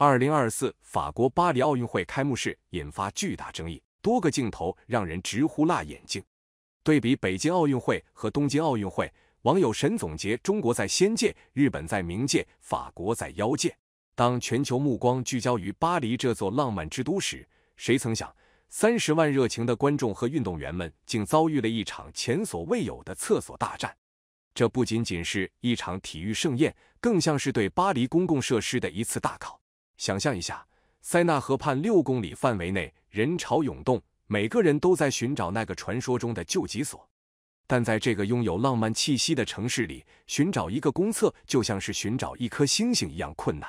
二零二四法国巴黎奥运会开幕式引发巨大争议，多个镜头让人直呼辣眼睛。对比北京奥运会和东京奥运会，网友神总结：中国在仙界，日本在冥界，法国在妖界。当全球目光聚焦于巴黎这座浪漫之都时，谁曾想，三十万热情的观众和运动员们竟遭遇了一场前所未有的厕所大战。这不仅仅是一场体育盛宴，更像是对巴黎公共设施的一次大考。想象一下，塞纳河畔六公里范围内人潮涌动，每个人都在寻找那个传说中的救急所。但在这个拥有浪漫气息的城市里，寻找一个公厕就像是寻找一颗星星一样困难。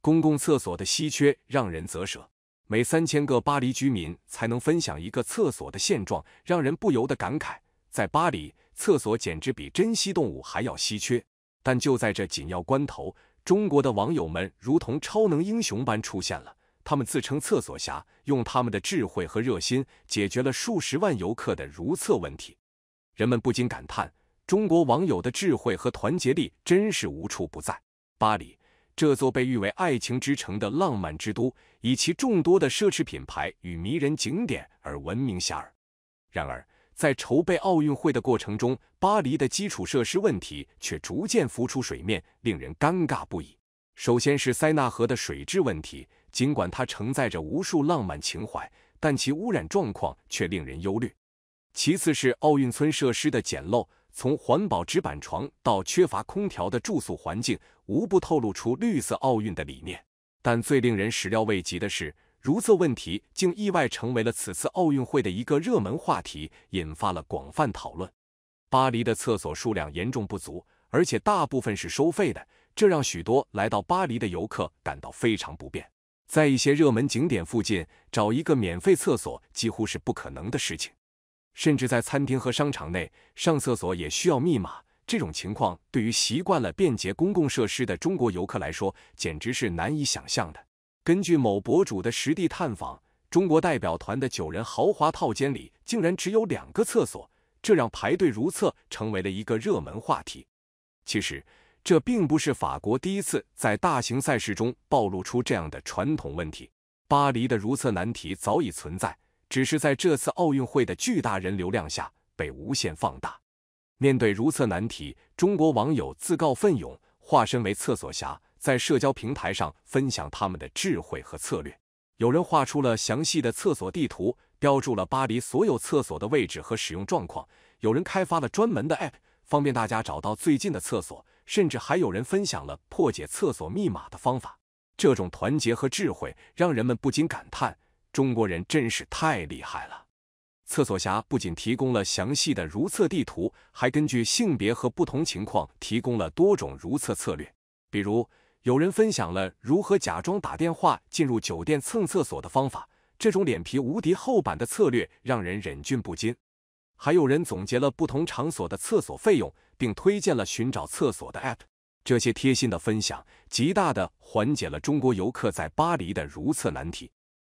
公共厕所的稀缺让人啧舌，每三千个巴黎居民才能分享一个厕所的现状，让人不由得感慨：在巴黎，厕所简直比珍稀动物还要稀缺。但就在这紧要关头，中国的网友们如同超能英雄般出现了，他们自称“厕所侠”，用他们的智慧和热心解决了数十万游客的如厕问题。人们不禁感叹，中国网友的智慧和团结力真是无处不在。巴黎，这座被誉为“爱情之城”的浪漫之都，以其众多的奢侈品牌与迷人景点而闻名遐迩。然而，在筹备奥运会的过程中，巴黎的基础设施问题却逐渐浮出水面，令人尴尬不已。首先是塞纳河的水质问题，尽管它承载着无数浪漫情怀，但其污染状况却令人忧虑。其次是奥运村设施的简陋，从环保纸板床到缺乏空调的住宿环境，无不透露出绿色奥运的理念。但最令人始料未及的是，如厕问题竟意外成为了此次奥运会的一个热门话题，引发了广泛讨论。巴黎的厕所数量严重不足，而且大部分是收费的，这让许多来到巴黎的游客感到非常不便。在一些热门景点附近找一个免费厕所几乎是不可能的事情，甚至在餐厅和商场内上厕所也需要密码。这种情况对于习惯了便捷公共设施的中国游客来说，简直是难以想象的。根据某博主的实地探访，中国代表团的九人豪华套间里竟然只有两个厕所，这让排队如厕成为了一个热门话题。其实，这并不是法国第一次在大型赛事中暴露出这样的传统问题。巴黎的如厕难题早已存在，只是在这次奥运会的巨大人流量下被无限放大。面对如厕难题，中国网友自告奋勇，化身为厕所侠。在社交平台上分享他们的智慧和策略。有人画出了详细的厕所地图，标注了巴黎所有厕所的位置和使用状况。有人开发了专门的 App，方便大家找到最近的厕所。甚至还有人分享了破解厕所密码的方法。这种团结和智慧，让人们不禁感叹：中国人真是太厉害了！厕所侠不仅提供了详细的如厕地图，还根据性别和不同情况提供了多种如厕策略，比如。有人分享了如何假装打电话进入酒店蹭厕所的方法，这种脸皮无敌厚板的策略让人忍俊不禁。还有人总结了不同场所的厕所费用，并推荐了寻找厕所的 App。这些贴心的分享，极大的缓解了中国游客在巴黎的如厕难题。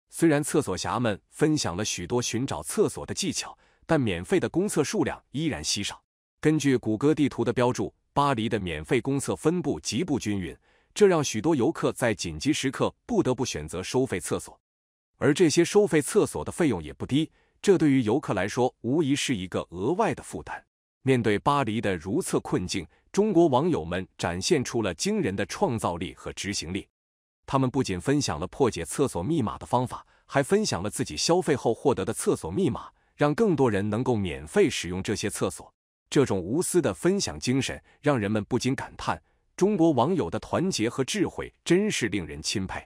虽然厕所侠们分享了许多寻找厕所的技巧，但免费的公厕数量依然稀少。根据谷歌地图的标注，巴黎的免费公厕分布极不均匀。这让许多游客在紧急时刻不得不选择收费厕所，而这些收费厕所的费用也不低，这对于游客来说无疑是一个额外的负担。面对巴黎的如厕困境，中国网友们展现出了惊人的创造力和执行力。他们不仅分享了破解厕所密码的方法，还分享了自己消费后获得的厕所密码，让更多人能够免费使用这些厕所。这种无私的分享精神，让人们不禁感叹。中国网友的团结和智慧真是令人钦佩。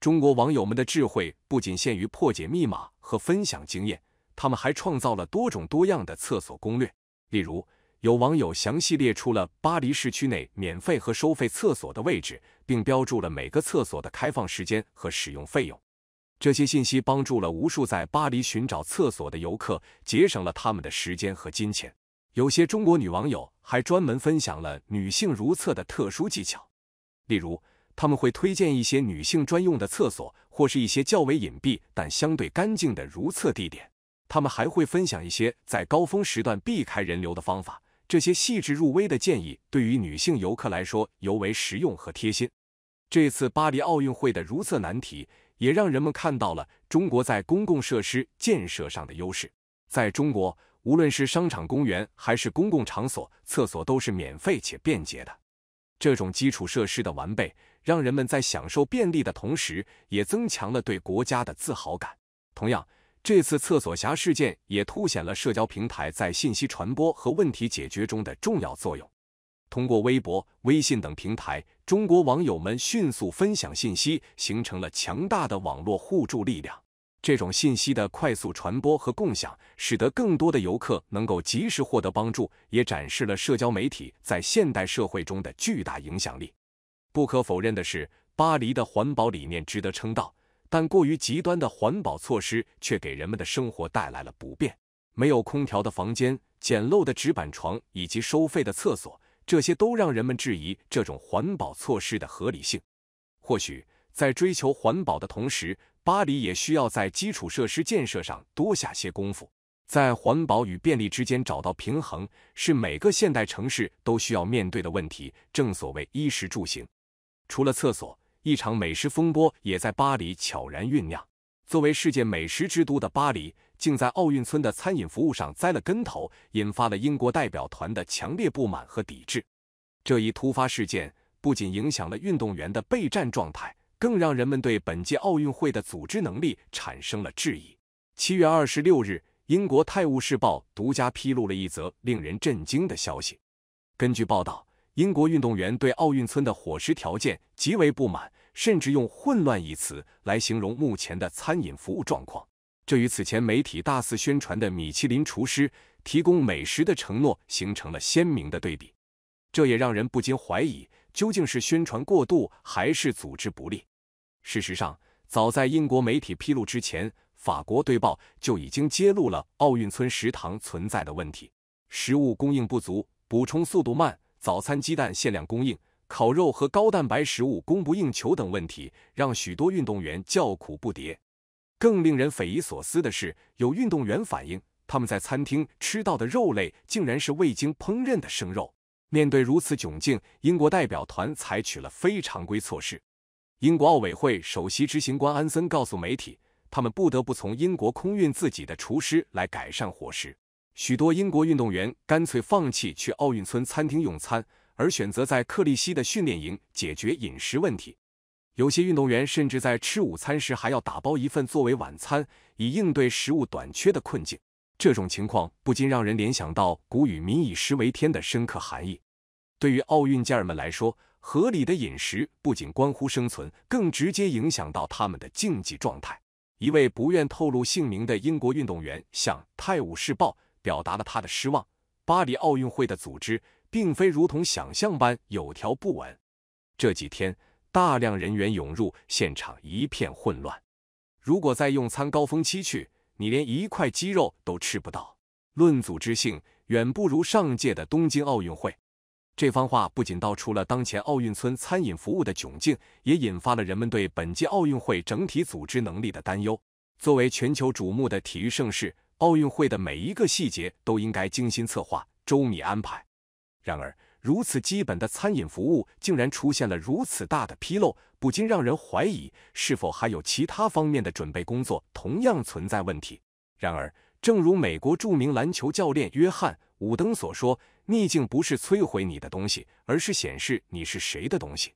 中国网友们的智慧不仅限于破解密码和分享经验，他们还创造了多种多样的厕所攻略。例如，有网友详细列出了巴黎市区内免费和收费厕所的位置，并标注了每个厕所的开放时间和使用费用。这些信息帮助了无数在巴黎寻找厕所的游客，节省了他们的时间和金钱。有些中国女网友还专门分享了女性如厕的特殊技巧，例如他们会推荐一些女性专用的厕所，或是一些较为隐蔽但相对干净的如厕地点。他们还会分享一些在高峰时段避开人流的方法。这些细致入微的建议对于女性游客来说尤为实用和贴心。这次巴黎奥运会的如厕难题，也让人们看到了中国在公共设施建设上的优势。在中国。无论是商场、公园还是公共场所，厕所都是免费且便捷的。这种基础设施的完备，让人们在享受便利的同时，也增强了对国家的自豪感。同样，这次厕所侠事件也凸显了社交平台在信息传播和问题解决中的重要作用。通过微博、微信等平台，中国网友们迅速分享信息，形成了强大的网络互助力量。这种信息的快速传播和共享，使得更多的游客能够及时获得帮助，也展示了社交媒体在现代社会中的巨大影响力。不可否认的是，巴黎的环保理念值得称道，但过于极端的环保措施却给人们的生活带来了不便。没有空调的房间、简陋的纸板床以及收费的厕所，这些都让人们质疑这种环保措施的合理性。或许在追求环保的同时，巴黎也需要在基础设施建设上多下些功夫，在环保与便利之间找到平衡，是每个现代城市都需要面对的问题。正所谓衣食住行，除了厕所，一场美食风波也在巴黎悄然酝酿。作为世界美食之都的巴黎，竟在奥运村的餐饮服务上栽了跟头，引发了英国代表团的强烈不满和抵制。这一突发事件不仅影响了运动员的备战状态。更让人们对本届奥运会的组织能力产生了质疑。七月二十六日，英国《泰晤士报》独家披露了一则令人震惊的消息。根据报道，英国运动员对奥运村的伙食条件极为不满，甚至用“混乱”一词来形容目前的餐饮服务状况。这与此前媒体大肆宣传的米其林厨师提供美食的承诺形成了鲜明的对比。这也让人不禁怀疑，究竟是宣传过度还是组织不力？事实上，早在英国媒体披露之前，《法国队报》就已经揭露了奥运村食堂存在的问题：食物供应不足，补充速度慢，早餐鸡蛋限量供应，烤肉和高蛋白食物供不应求等问题，让许多运动员叫苦不迭。更令人匪夷所思的是，有运动员反映，他们在餐厅吃到的肉类竟然是未经烹饪的生肉。面对如此窘境，英国代表团采取了非常规措施。英国奥委会首席执行官安森告诉媒体，他们不得不从英国空运自己的厨师来改善伙食。许多英国运动员干脆放弃去奥运村餐厅用餐，而选择在克利希的训练营解决饮食问题。有些运动员甚至在吃午餐时还要打包一份作为晚餐，以应对食物短缺的困境。这种情况不禁让人联想到古语“民以食为天”的深刻含义。对于奥运健儿们来说，合理的饮食不仅关乎生存，更直接影响到他们的竞技状态。一位不愿透露姓名的英国运动员向《泰晤士报》表达了他的失望：巴黎奥运会的组织并非如同想象般有条不紊。这几天，大量人员涌入，现场一片混乱。如果在用餐高峰期去，你连一块鸡肉都吃不到，论组织性远不如上届的东京奥运会。这番话不仅道出了当前奥运村餐饮服务的窘境，也引发了人们对本届奥运会整体组织能力的担忧。作为全球瞩目的体育盛事，奥运会的每一个细节都应该精心策划、周密安排。然而，如此基本的餐饮服务竟然出现了如此大的纰漏，不禁让人怀疑是否还有其他方面的准备工作同样存在问题。然而，正如美国著名篮球教练约翰·伍登所说：“逆境不是摧毁你的东西，而是显示你是谁的东西。”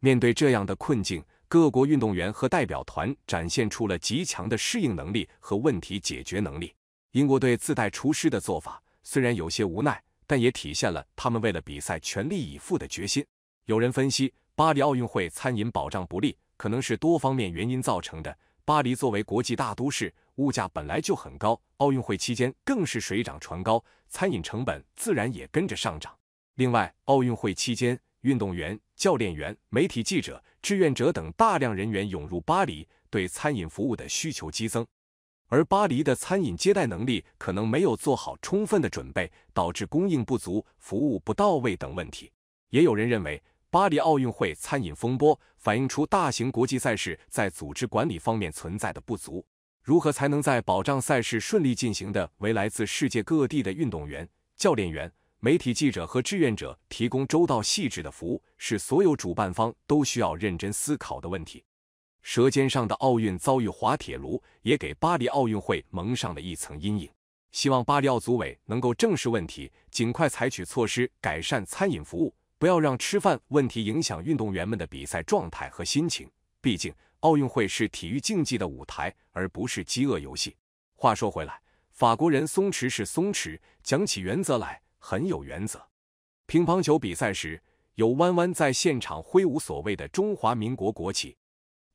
面对这样的困境，各国运动员和代表团展现出了极强的适应能力和问题解决能力。英国队自带厨师的做法虽然有些无奈。但也体现了他们为了比赛全力以赴的决心。有人分析，巴黎奥运会餐饮保障不力，可能是多方面原因造成的。巴黎作为国际大都市，物价本来就很高，奥运会期间更是水涨船高，餐饮成本自然也跟着上涨。另外，奥运会期间，运动员、教练员、媒体记者、志愿者等大量人员涌入巴黎，对餐饮服务的需求激增。而巴黎的餐饮接待能力可能没有做好充分的准备，导致供应不足、服务不到位等问题。也有人认为，巴黎奥运会餐饮风波反映出大型国际赛事在组织管理方面存在的不足。如何才能在保障赛事顺利进行的，为来自世界各地的运动员、教练员、媒体记者和志愿者提供周到细致的服务，是所有主办方都需要认真思考的问题。舌尖上的奥运遭遇滑铁卢，也给巴黎奥运会蒙上了一层阴影。希望巴黎奥组委能够正视问题，尽快采取措施改善餐饮服务，不要让吃饭问题影响运动员们的比赛状态和心情。毕竟，奥运会是体育竞技的舞台，而不是饥饿游戏。话说回来，法国人松弛是松弛，讲起原则来很有原则。乒乓球比赛时，有弯弯在现场挥舞所谓的中华民国国旗。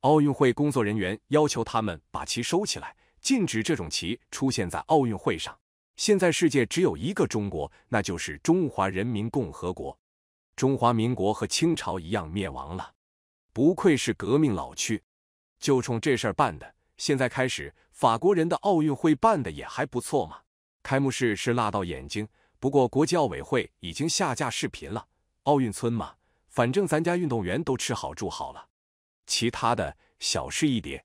奥运会工作人员要求他们把旗收起来，禁止这种旗出现在奥运会上。现在世界只有一个中国，那就是中华人民共和国。中华民国和清朝一样灭亡了，不愧是革命老区，就冲这事儿办的。现在开始，法国人的奥运会办的也还不错嘛。开幕式是辣到眼睛，不过国际奥委会已经下架视频了。奥运村嘛，反正咱家运动员都吃好住好了。其他的小事一点。